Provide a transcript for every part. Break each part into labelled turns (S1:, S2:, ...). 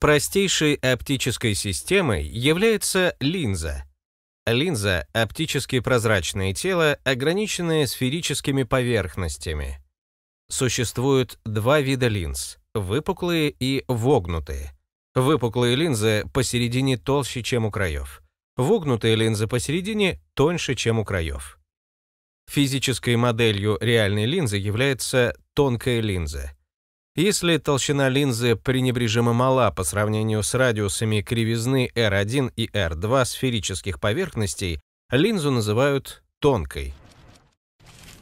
S1: Простейшей оптической системой является линза. Линза — оптически прозрачное тело, ограниченное сферическими поверхностями. Существует два вида линз — выпуклые и вогнутые. Выпуклые линзы посередине толще, чем у краев. Вогнутые линзы посередине тоньше, чем у краев. Физической моделью реальной линзы является тонкая линза — если толщина линзы пренебрежимо мала по сравнению с радиусами кривизны R1 и R2 сферических поверхностей, линзу называют тонкой.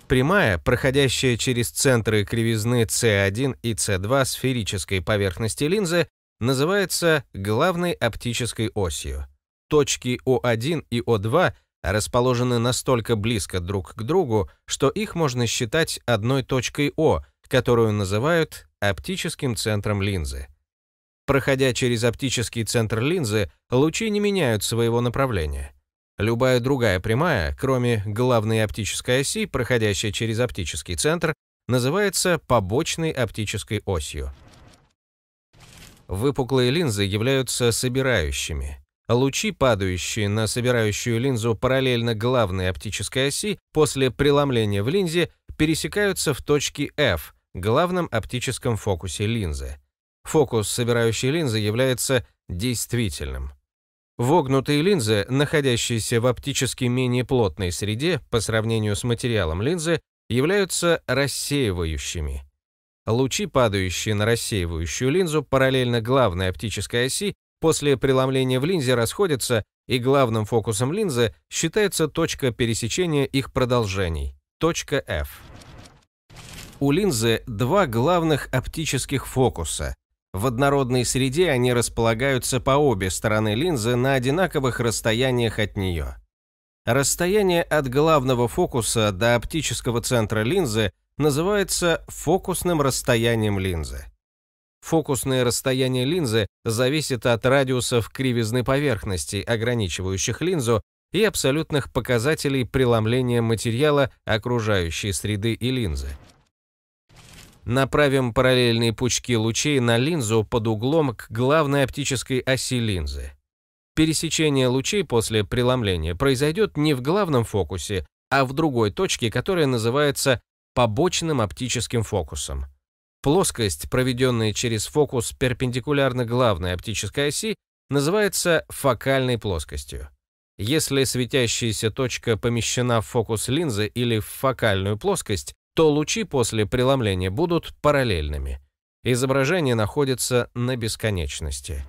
S1: Прямая, проходящая через центры кривизны C1 и C2 сферической поверхности линзы, называется главной оптической осью. Точки O1 и O2 расположены настолько близко друг к другу, что их можно считать одной точкой O, которую называют оптическим центром линзы. Проходя через оптический центр линзы, лучи не меняют своего направления. Любая другая прямая, кроме главной оптической оси, проходящая через оптический центр, называется побочной оптической осью. Выпуклые линзы являются собирающими. Лучи, падающие на собирающую линзу параллельно главной оптической оси, после преломления в линзе пересекаются в точке F – главном оптическом фокусе линзы. Фокус собирающей линзы является действительным. Вогнутые линзы, находящиеся в оптически менее плотной среде по сравнению с материалом линзы, являются рассеивающими. Лучи, падающие на рассеивающую линзу параллельно главной оптической оси, после преломления в линзе расходятся, и главным фокусом линзы считается точка пересечения их продолжений, точка F у линзы два главных оптических фокуса. В однородной среде они располагаются по обе стороны линзы на одинаковых расстояниях от нее. Расстояние от главного фокуса до оптического центра линзы называется фокусным расстоянием линзы. Фокусное расстояние линзы зависит от радиусов кривизны поверхности, ограничивающих линзу, и абсолютных показателей преломления материала окружающей среды и линзы направим параллельные пучки лучей на линзу под углом к главной оптической оси линзы. Пересечение лучей после преломления произойдет не в главном фокусе, а в другой точке, которая называется побочным оптическим фокусом. Плоскость, проведенная через фокус перпендикулярно главной оптической оси, называется фокальной плоскостью. Если светящаяся точка помещена в фокус линзы или в фокальную плоскость, то лучи после преломления будут параллельными. Изображение находится на бесконечности.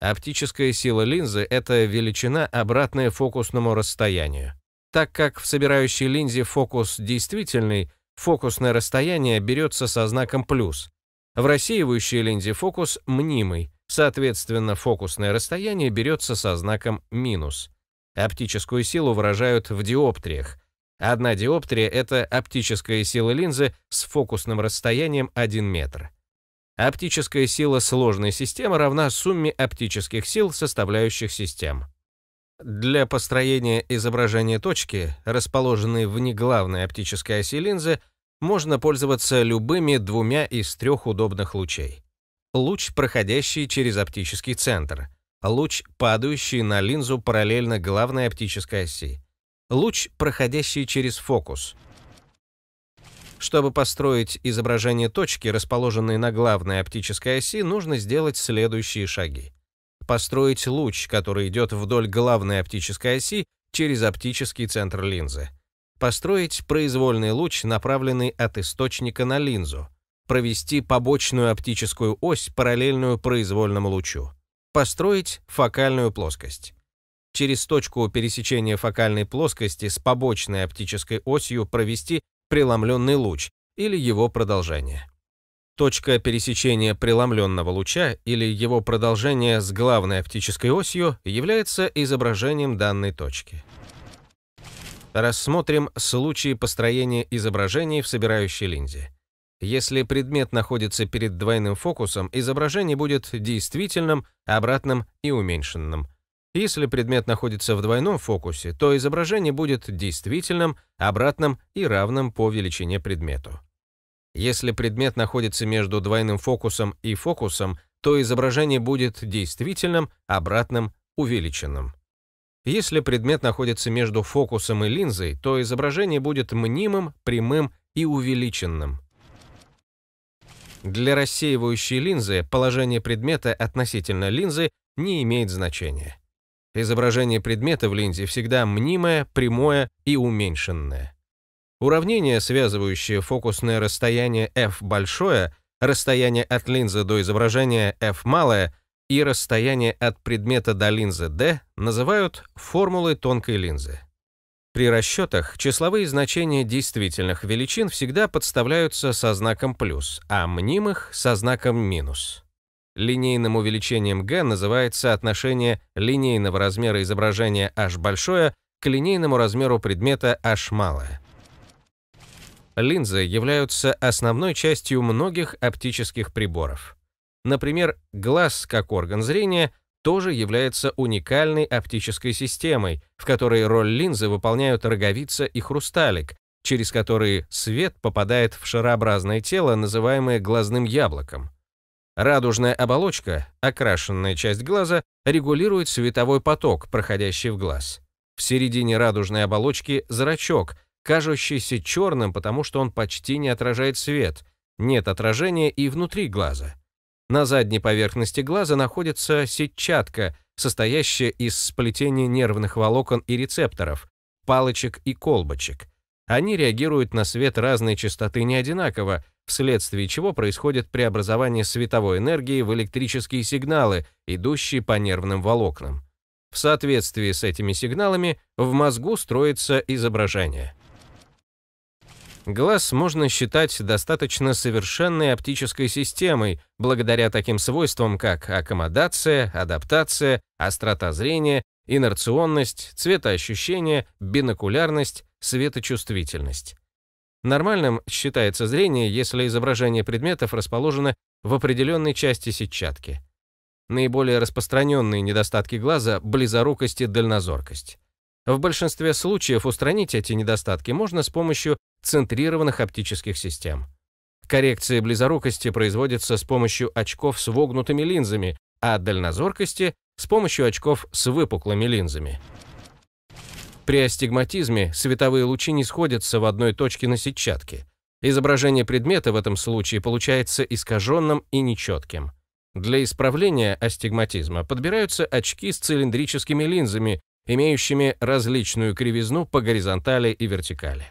S1: Оптическая сила линзы — это величина, обратная фокусному расстоянию. Так как в собирающей линзе фокус действительный, фокусное расстояние берется со знаком «плюс». В рассеивающей линзе фокус мнимый, соответственно, фокусное расстояние берется со знаком «минус». Оптическую силу выражают в диоптриях, Одна диоптрия — это оптическая сила линзы с фокусным расстоянием 1 метр. Оптическая сила сложной системы равна сумме оптических сил составляющих систем. Для построения изображения точки, расположенной вне главной оптической оси линзы, можно пользоваться любыми двумя из трех удобных лучей. Луч, проходящий через оптический центр, луч, падающий на линзу параллельно главной оптической оси, луч, проходящий через фокус. Чтобы построить изображение точки, расположенной на главной оптической оси, нужно сделать следующие шаги. Построить луч, который идет вдоль главной оптической оси через оптический центр линзы. Построить произвольный луч, направленный от источника на линзу. Провести побочную оптическую ось, параллельную произвольному лучу. Построить фокальную плоскость через точку пересечения фокальной плоскости с побочной оптической осью провести преломленный луч или его продолжение. Точка пересечения преломленного луча или его продолжение с главной оптической осью является изображением данной точки. Рассмотрим случаи построения изображений в собирающей линзе. Если предмет находится перед двойным фокусом, изображение будет действительным, обратным и уменьшенным. Если предмет находится в двойном фокусе, то изображение будет действительным, обратным и равным по величине предмету. Если предмет находится между двойным фокусом и фокусом, то изображение будет действительным, обратным, увеличенным. Если предмет находится между фокусом и линзой, то изображение будет мнимым, прямым и увеличенным. Для рассеивающей линзы положение предмета относительно линзы не имеет значения. Изображение предмета в линзе всегда мнимое, прямое и уменьшенное. Уравнение, связывающее фокусное расстояние f большое, расстояние от линзы до изображения f малое и расстояние от предмета до линзы d называют формулой тонкой линзы. При расчетах числовые значения действительных величин всегда подставляются со знаком плюс, а мнимых — со знаком минус. Линейным увеличением g называется отношение линейного размера изображения h большое к линейному размеру предмета h малое. Линзы являются основной частью многих оптических приборов. Например, глаз как орган зрения тоже является уникальной оптической системой, в которой роль линзы выполняют роговица и хрусталик, через которые свет попадает в шарообразное тело, называемое глазным яблоком. Радужная оболочка, окрашенная часть глаза, регулирует световой поток, проходящий в глаз. В середине радужной оболочки зрачок, кажущийся черным, потому что он почти не отражает свет, нет отражения и внутри глаза. На задней поверхности глаза находится сетчатка, состоящая из сплетения нервных волокон и рецепторов, палочек и колбочек. Они реагируют на свет разной частоты не одинаково, вследствие чего происходит преобразование световой энергии в электрические сигналы, идущие по нервным волокнам. В соответствии с этими сигналами в мозгу строится изображение. Глаз можно считать достаточно совершенной оптической системой, благодаря таким свойствам, как аккомодация, адаптация, острота зрения инерционность, цветоощущение, бинокулярность, светочувствительность. Нормальным считается зрение, если изображение предметов расположено в определенной части сетчатки. Наиболее распространенные недостатки глаза – близорукость и дальнозоркость. В большинстве случаев устранить эти недостатки можно с помощью центрированных оптических систем. Коррекция близорукости производится с помощью очков с вогнутыми линзами, а дальнозоркости с помощью очков с выпуклыми линзами. При астигматизме световые лучи не сходятся в одной точке на сетчатке. Изображение предмета в этом случае получается искаженным и нечетким. Для исправления астигматизма подбираются очки с цилиндрическими линзами, имеющими различную кривизну по горизонтали и вертикали.